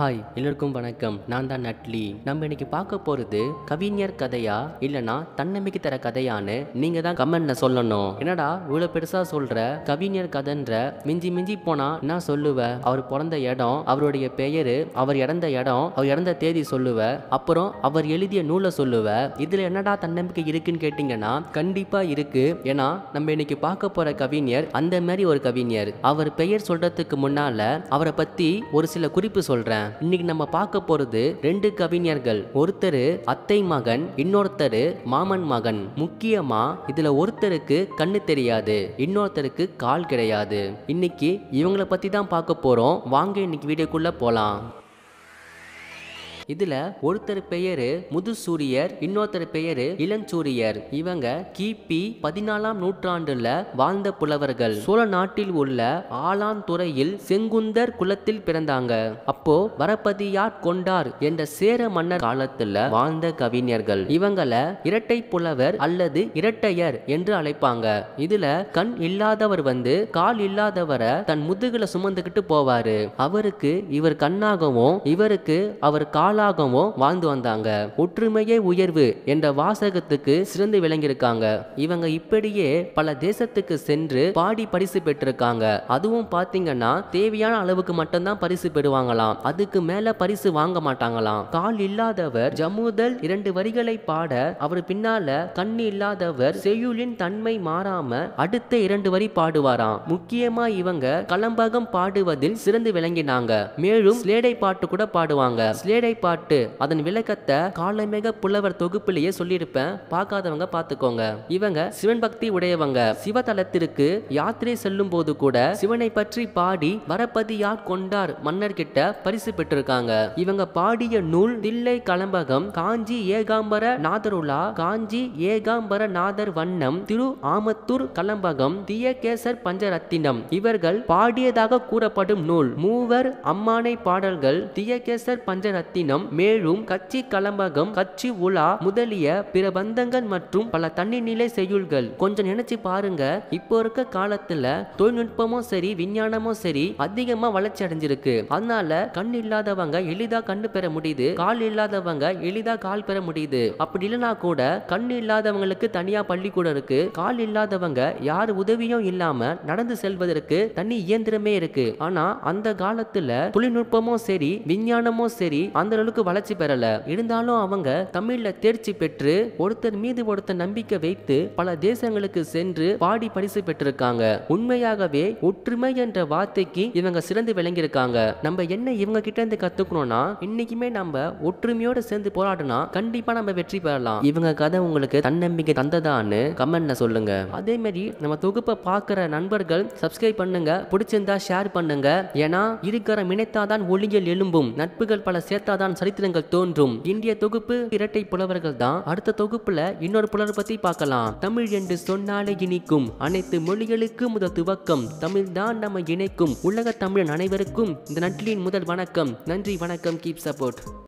hi எல்லோருக்கும் வணக்கம் நான் தான் நட்லி நம்ம இன்னைக்கு பார்க்க போகிறது கவிஞர் கதையா இல்லைனா தன்னம்பிக்கை தர கதையான்னு நீங்கள் தான் கமெண்ட்ல சொல்லணும் என்னடா இவ்வளோ பெருசாக சொல்கிற கவிஞர் கதைன்ற மிஞ்சி மிஞ்சி போனால் நான் சொல்லுவேன் அவர் பிறந்த இடம் அவருடைய பெயர் அவர் இறந்த இடம் அவர் இறந்த தேதி சொல்லுவேன் அப்புறம் அவர் எழுதிய நூலை சொல்லுவேன் இதில் என்னடா தன்னம்பிக்கை இருக்குன்னு கேட்டிங்கன்னா கண்டிப்பாக இருக்குது ஏன்னா நம்ம இன்னைக்கு பார்க்க போகிற கவிஞர் அந்த மாதிரி ஒரு கவிஞர் அவர் பெயர் சொல்கிறதுக்கு முன்னால் அவரை பற்றி ஒரு சில குறிப்பு சொல்கிறேன் இன்னைக்கு நம்ம பார்க்க போறது ரெண்டு கவிஞர்கள் ஒருத்தர் அத்தை மகன் இன்னொருத்தர் மாமன் மகன் முக்கியமா இதுல ஒருத்தருக்கு கண்ணு தெரியாது இன்னொருத்தருக்கு கால் கிடையாது இன்னைக்கு இவங்களை பத்தி தான் பார்க்க போறோம் வாங்க இன்னைக்கு வீடியோக்குள்ள போலாம் இதுல ஒருத்தர் பெயரு முதுசூரியர் இன்னொருத்தர் பெயரு இளஞ்சூரியர் இவங்க கிபி பதினாலாம் நூற்றாண்டுல வாழ்ந்த புலவர்கள் சோழ நாட்டில் உள்ள ஆலாந்துறையில் செங்குந்தர் குலத்தில் பிறந்தாங்க அப்போ வரப்பதியார் கொண்டார் என்ற சேர மன்னர் காலத்துல வாழ்ந்த கவிஞர்கள் இவங்கள இரட்டை புலவர் அல்லது இரட்டையர் என்று அழைப்பாங்க இதுல கண் இல்லாதவர் வந்து கால் இல்லாதவரை தன் முதுகுல சுமந்துகிட்டு போவாரு அவருக்கு இவர் கண்ணாகவும் இவருக்கு அவர் கால நாளாகவும் வாழ்ந்து வந்தாங்க ஒற்றுமையே உயர்வு என்ற வாசகத்துக்கு சிறந்து விளங்கியிருக்காங்க இவங்க இப்படியே பல தேசத்துக்கு சென்று பாடி பரிசு பெற்றிருக்காங்க அதுவும் பாத்தீங்கன்னா தேவையான அளவுக்கு மட்டும்தான் பரிசு பெறுவாங்களாம் அதுக்கு மேல பரிசு வாங்க மாட்டாங்களாம் கால் இல்லாதவர் ஜமுதல் இரண்டு வரிகளை பாட அவர் பின்னால கண்ணு இல்லாதவர் செய்யுளின் தன்மை மாறாம அடுத்த இரண்டு வரி பாடுவாராம் முக்கியமா இவங்க கலம்பகம் பாடுவதில் சிறந்து விளங்கினாங்க மேலும் ஸ்லேடை பாட்டு கூட பாடுவாங்க ஸ்லேடை பாட்டு பாட்டு அதன் விளக்கத்தை காலமேக புலவர் தொகுப்பிலேயே சொல்லியிருப்பேன் பார்க்காதவங்க பார்த்துக்கோங்க இவங்க சிவன் பக்தி உடையவங்க சிவதலத்திற்கு யாத்திரை செல்லும் போது கூட சிவனை பற்றி பாடி வரப்பதி யார் கொண்டார் மன்னர் கிட்ட பரிசு பெற்றிருக்காங்க இவங்க பாடிய நூல் தில்லை கலம்பகம் காஞ்சி ஏகாம்பர நாதருலா காஞ்சி ஏகாம்பர நாதர் வண்ணம் திரு ஆமத்தூர் கலம்பகம் தியகேசர் பஞ்சரத்தினம் இவர்கள் பாடியதாக கூறப்படும் நூல் மூவர் அம்மானை பாடல்கள் தியகேசர் பஞ்சரத்தினம் தினம் மேலும் கட்சி கலம்பகம் கட்சி உலா முதலிய பிற பந்தங்கள் மற்றும் பல நிலை செய்யுள்கள் கொஞ்சம் நினைச்சு பாருங்க இப்போ இருக்க காலத்துல தொழில்நுட்பமும் சரி விஞ்ஞானமும் சரி அதிகமா வளர்ச்சி அடைஞ்சிருக்கு அதனால கண் இல்லாதவங்க எளிதா கண்ணு பெற முடியுது கால் இல்லாதவங்க எளிதா கால் பெற முடியுது அப்படி இல்லைனா கூட கண் இல்லாதவங்களுக்கு தனியா பள்ளிக்கூடம் இருக்கு கால் இல்லாதவங்க யார் உதவியும் இல்லாம நடந்து செல்வதற்கு தனி இயந்திரமே இருக்கு ஆனா அந்த காலத்துல தொழில்நுட்பமும் சரி விஞ்ஞானமும் சரி அந்த ஓரளவுக்கு வளர்ச்சி பெறலை இருந்தாலும் அவங்க தமிழில் தேர்ச்சி பெற்று ஒருத்தர் மீது ஒருத்தர் நம்பிக்கை வைத்து பல தேசங்களுக்கு சென்று பாடி பரிசு பெற்றிருக்காங்க உண்மையாகவே ஒற்றுமை என்ற வார்த்தைக்கு இவங்க சிறந்து விளங்கியிருக்காங்க நம்ம என்ன இவங்க கிட்ட இருந்து கத்துக்கணும்னா இன்னைக்குமே நம்ம ஒற்றுமையோட சேர்ந்து போராடினா கண்டிப்பா நம்ம வெற்றி பெறலாம் இவங்க கதை உங்களுக்கு தன்னம்பிக்கை தந்ததான்னு கமெண்ட்ல சொல்லுங்க அதே மாதிரி நம்ம தொகுப்பை பார்க்குற நண்பர்கள் சப்ஸ்கிரைப் பண்ணுங்க பிடிச்சிருந்தா ஷேர் பண்ணுங்க ஏன்னா இருக்கிற மினைத்தாதான் ஒளியில் எழும்பும் நட்புகள் பல சேர்த்தாதான் தான் சரித்திரங்கள் தோன்றும் இந்திய தொகுப்பு இரட்டை புலவர்கள் தான் அடுத்த தொகுப்புல இன்னொரு புலவர் பத்தி பார்க்கலாம் தமிழ் என்று சொன்னாலே இனிக்கும் அனைத்து மொழிகளுக்கும் முதல் துவக்கம் தமிழ் தான் நம்ம இணைக்கும் உலக தமிழன் அனைவருக்கும் இந்த நட்லின் முதல் வணக்கம் நன்றி வணக்கம் கீப் சப்போர்ட்